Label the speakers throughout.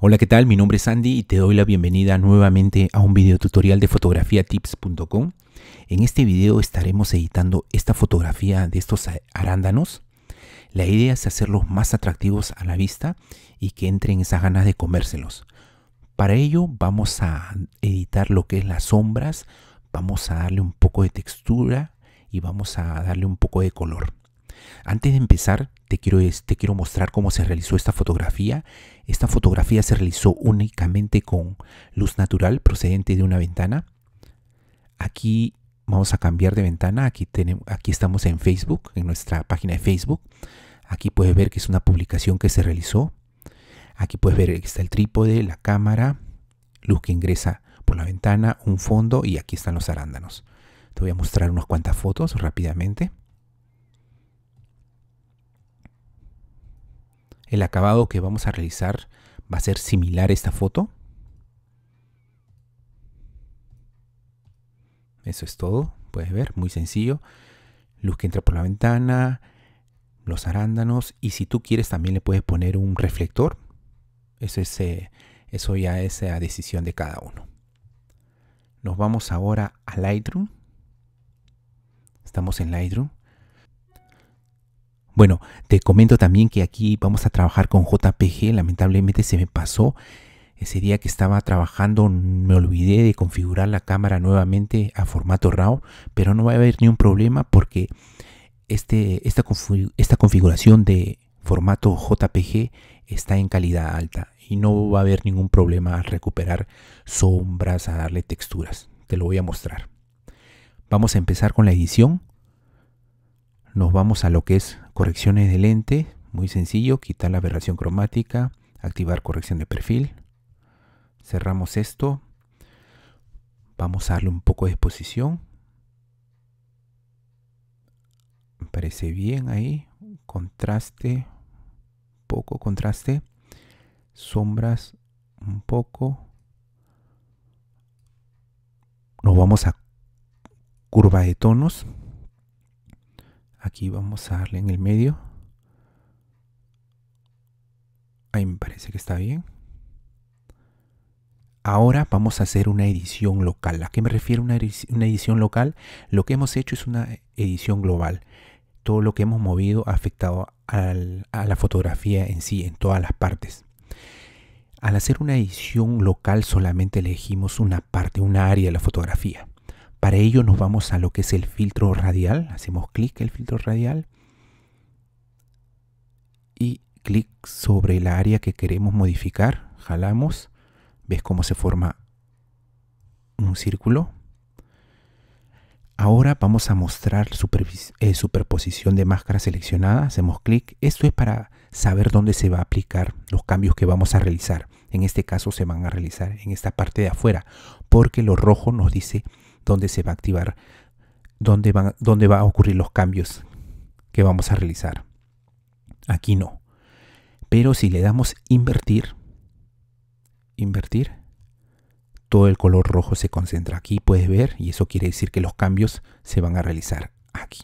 Speaker 1: Hola, ¿qué tal? Mi nombre es Andy y te doy la bienvenida nuevamente a un video tutorial de fotografiatips.com. En este video estaremos editando esta fotografía de estos arándanos. La idea es hacerlos más atractivos a la vista y que entren esas ganas de comérselos. Para ello vamos a editar lo que es las sombras, vamos a darle un poco de textura y vamos a darle un poco de color. Antes de empezar, te quiero, te quiero mostrar cómo se realizó esta fotografía. Esta fotografía se realizó únicamente con luz natural procedente de una ventana. Aquí vamos a cambiar de ventana. Aquí, tenemos, aquí estamos en Facebook, en nuestra página de Facebook. Aquí puedes ver que es una publicación que se realizó. Aquí puedes ver que está el trípode, la cámara, luz que ingresa por la ventana, un fondo y aquí están los arándanos. Te voy a mostrar unas cuantas fotos rápidamente. El acabado que vamos a realizar va a ser similar a esta foto. Eso es todo, puedes ver, muy sencillo. Luz que entra por la ventana, los arándanos y si tú quieres también le puedes poner un reflector. Eso, es, eh, eso ya es la eh, decisión de cada uno. Nos vamos ahora a Lightroom. Estamos en Lightroom. Bueno, te comento también que aquí vamos a trabajar con JPG. Lamentablemente se me pasó. Ese día que estaba trabajando me olvidé de configurar la cámara nuevamente a formato RAW, pero no va a haber ni un problema porque este, esta, esta configuración de formato JPG está en calidad alta y no va a haber ningún problema a recuperar sombras, a darle texturas. Te lo voy a mostrar. Vamos a empezar con la edición nos vamos a lo que es correcciones de lente. Muy sencillo, quitar la aberración cromática, activar corrección de perfil. Cerramos esto. Vamos a darle un poco de exposición. Me parece bien ahí. Contraste, poco contraste. Sombras, un poco. Nos vamos a curva de tonos aquí vamos a darle en el medio ahí me parece que está bien Ahora vamos a hacer una edición local. ¿A qué me refiero una edición local? Lo que hemos hecho es una edición global. Todo lo que hemos movido ha afectado a la fotografía en sí, en todas las partes. Al hacer una edición local solamente elegimos una parte, un área de la fotografía. Para ello nos vamos a lo que es el filtro radial, hacemos clic el filtro radial y clic sobre el área que queremos modificar, jalamos, ves cómo se forma un círculo. Ahora vamos a mostrar eh, superposición de máscara seleccionada, hacemos clic, esto es para saber dónde se va a aplicar los cambios que vamos a realizar. En este caso se van a realizar en esta parte de afuera, porque lo rojo nos dice dónde se va a activar, dónde, van, dónde va a ocurrir los cambios que vamos a realizar. Aquí no. Pero si le damos invertir, invertir, todo el color rojo se concentra aquí, puedes ver, y eso quiere decir que los cambios se van a realizar aquí.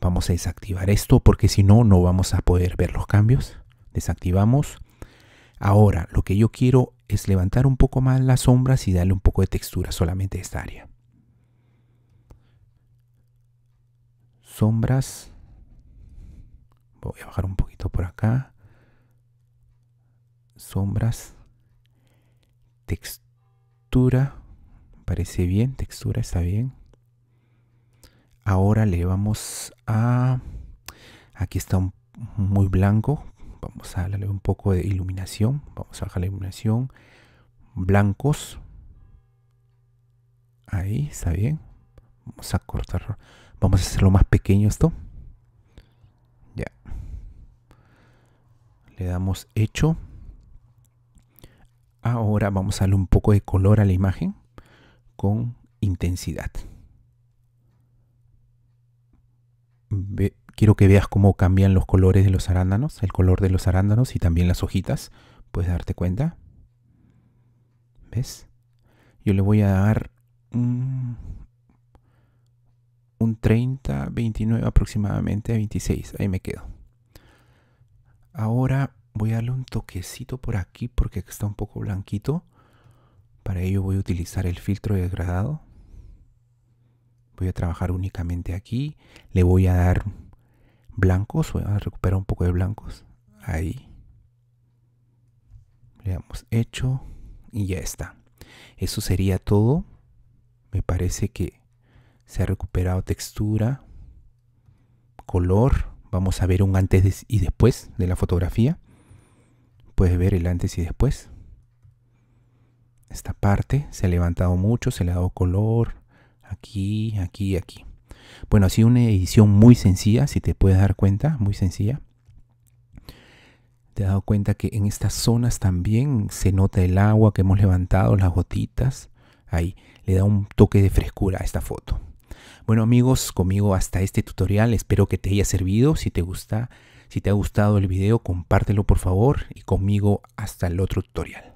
Speaker 1: Vamos a desactivar esto porque si no, no vamos a poder ver los cambios. Desactivamos. Ahora, lo que yo quiero es levantar un poco más las sombras y darle un poco de textura solamente a esta área. sombras. Voy a bajar un poquito por acá. Sombras. Textura. Parece bien. Textura está bien. Ahora le vamos a... Aquí está muy blanco. Vamos a darle un poco de iluminación. Vamos a bajar la iluminación. Blancos. Ahí, está bien. Vamos a cortar. Vamos a hacerlo más pequeño esto. Ya. Le damos hecho. Ahora vamos a darle un poco de color a la imagen con intensidad. quiero que veas cómo cambian los colores de los arándanos, el color de los arándanos y también las hojitas. Puedes darte cuenta. ¿Ves? Yo le voy a dar un, un 30, 29 aproximadamente, 26. Ahí me quedo. Ahora voy a darle un toquecito por aquí porque está un poco blanquito. Para ello voy a utilizar el filtro de degradado. Voy a trabajar únicamente aquí. Le voy a dar blancos. Voy a recuperar un poco de blancos. Ahí. Le damos hecho. Y ya está. Eso sería todo. Me parece que se ha recuperado textura, color. Vamos a ver un antes y después de la fotografía. Puedes ver el antes y después. Esta parte se ha levantado mucho, se le ha dado color. Aquí, aquí, aquí. Bueno, ha sido una edición muy sencilla, si te puedes dar cuenta, muy sencilla. Te has dado cuenta que en estas zonas también se nota el agua que hemos levantado, las gotitas. Ahí le da un toque de frescura a esta foto. Bueno amigos, conmigo hasta este tutorial. Espero que te haya servido. Si te gusta, si te ha gustado el video, compártelo por favor y conmigo hasta el otro tutorial.